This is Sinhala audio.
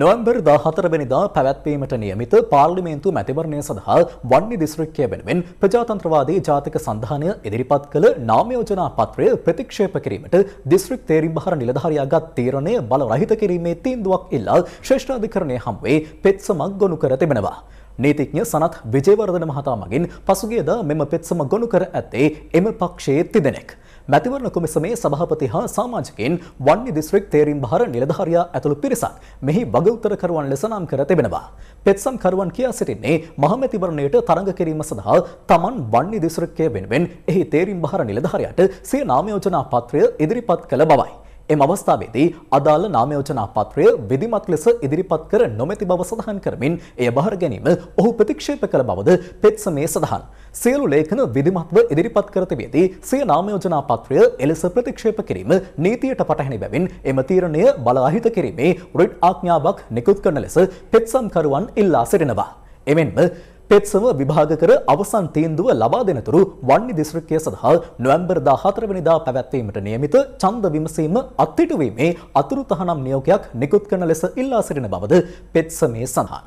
නොවම්බර් දාහතරවැනිදා පැවැත්වීමට නියමිත පාර්ලිමේන්තු මැතිවරණය සඳහා වන්නේ දිස්ත්‍රික්කය වෙනුවෙන් ප්‍රජාතන්ත්‍රවාදී ජාතික සන්ධානය ඉදිරිපත් කළ නාමයෝජනා පත්‍රය ප්‍රතික්ෂේප කිරීමට දිස්ත්‍රික් තේරීම්බහර නිලධාරියාගත් තීරණය බල රහිත කිරීමේ තීන්දුවක් ඉල්ලා ශ්‍රේෂ්ඨාධිකරණය හම්වේ පෙත්සමක් ගොනු කර තිබෙනවා. නීතිඥ සනත් විජේවර්ධන මහතා මගින් පසුගියද මෙම පෙත්සම ගොනු කර ඇත්තේ එම පක්ෂයේ තිදෙනෙක්. මැතිවරණ කොමිසමේ සභාපති හා සාමාජිකයින් වන්‍ය දිස්ත්‍රික් තේරීම් භාර නිලධාරියා ඇතුළු පිරිසක් මෙහි වගඋත්තරකරුවන් ලෙස නම් කර තිබෙනවා. පෙත්සම්කරුවන් කියා සිටින්නේ මහමැතිවරණයට තරඟ කිරීම සඳහා තමන් වන්‍ය දිස්ත්‍රික්කය වෙනුවෙන් එහි තේරීම් භාර නිලධාරියාට සිය නාමයෝජනා පත්‍රය ඉදිරිපත් කළ බවයි. එම අවස්ථාවේදී අදාළ නාමයෝජනා පත්‍රය විධිමත් ලෙස ඉදිරිපත් කර නොමැති බව සඳහන් කරමින් එය බහර ගැනීම ඔහු ප්‍රතික්ෂේප කළ බවද පෙත්සමේ සඳහන්. සියලු ලේඛන විධිමත්ව ඉදිරිපත් කර තිබෙදී සිය නාමයෝජනා පත්‍රය එලෙස ප්‍රතික්ෂේප කිරීම නීතියට පටහැනි බැවින් එම තීරණය බලාහිත කිරීමේ රිට් ආඥාවක් නිකුත් කරන ලෙස පෙත්සම්කරුවන් ඉල්ලා සිටිනවා. එමෙන්ම පෙත්සම විභාග කර අවසන් තීන්දුව ලබා දෙනතුරු වන්නි දිස්ත්‍රික්කය සඳහා නොවැම්බර් 14 වෙනිදා පැවැත්වීමට නියමිත ඡන්ද විමසීම අත්හිටුවීමේ අතුරු තහනම් නියෝගයක් නිකුත් කරන ලෙස ඉල්ලා සිටින බවද පෙත්සමේ සඳහන්.